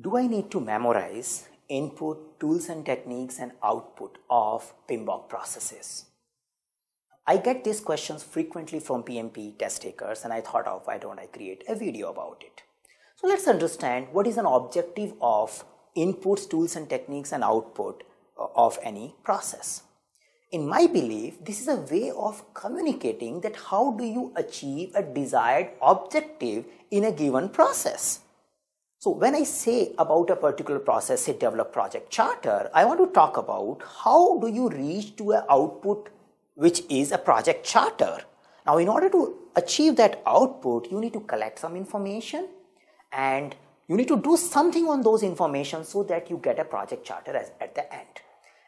do I need to memorize input tools and techniques and output of PMBOK processes? I get these questions frequently from PMP test takers and I thought of why don't I create a video about it. So let's understand what is an objective of inputs, tools and techniques and output uh, of any process. In my belief, this is a way of communicating that how do you achieve a desired objective in a given process. So when I say about a particular process, say develop project charter, I want to talk about how do you reach to an output which is a project charter. Now in order to achieve that output, you need to collect some information and you need to do something on those information so that you get a project charter as, at the end.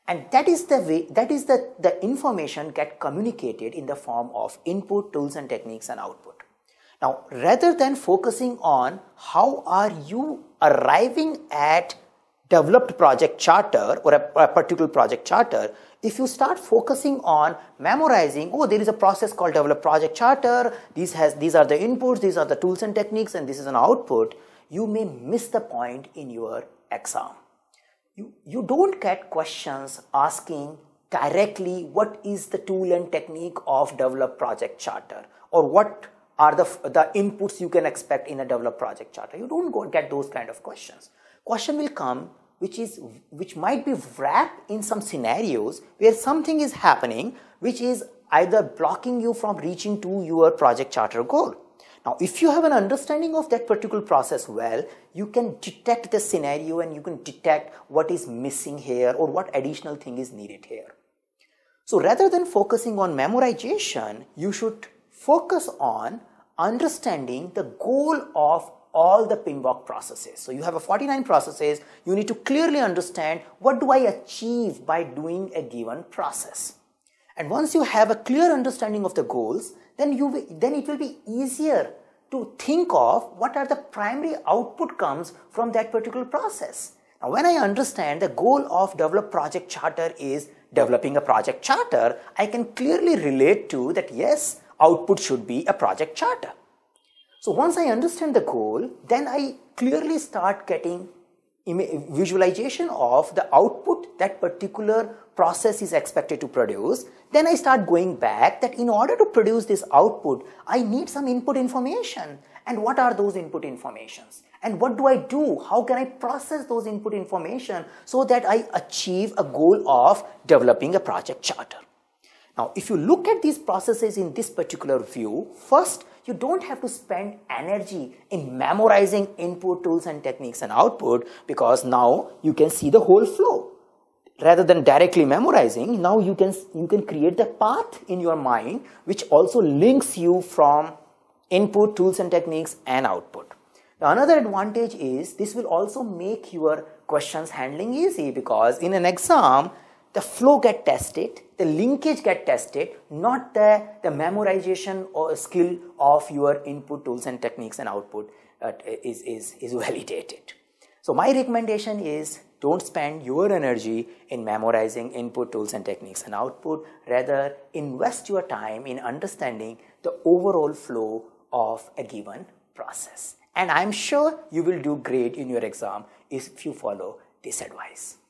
And that is the way, that is the, the information get communicated in the form of input, tools and techniques and output. Now, rather than focusing on how are you arriving at developed project charter or a, a, particular project charter, if you start focusing on memorizing, oh, there is a process called develop project charter, these, has, these are the inputs, these are the tools and techniques, and this is an output, you may miss the point in your exam. You, you don't get questions asking directly what is the tool and technique of develop project charter or what are the, the inputs you can expect in a developed project charter. You don't go and get those kind of questions. Question will come which is which might be wrapped in some scenarios where something is happening which is either blocking you from reaching to your project charter goal. Now, if you have an understanding of that particular process well, you can detect the scenario and you can detect what is missing here or what additional thing is needed here. So rather than focusing on memorization, you should focus on understanding the goal of all the PMBOK processes. So you have a 49 processes, you need to clearly understand what do I achieve by doing a given process. And once you have a clear understanding of the goals, then, you, then it will be easier to think of what are the primary output comes from that particular process. Now when I understand the goal of develop project charter is developing a project charter, I can clearly relate to that yes, output should be a project charter. So once I understand the goal, then I clearly start getting visualization of the output that particular process is expected to produce. Then I start going back that in order to produce this output, I need some input information. And what are those input informations? And what do I do? How can I process those input information so that I achieve a goal of developing a project charter? Now, if you look at these processes in this particular view, first, you don't have to spend energy in memorizing input tools and techniques and output because now you can see the whole flow. Rather than directly memorizing, now you can, you can create the path in your mind which also links you from input tools and techniques and output. Now, another advantage is this will also make your questions handling easy because in an exam, the flow get tested, the linkage get tested, not the, the memorization or skill of your input tools and techniques and output uh, is, is, is validated. So my recommendation is don't spend your energy in memorizing input tools and techniques and output. Rather, invest your time in understanding the overall flow of a given process. And I'm sure you will do great in your exam if you follow this advice.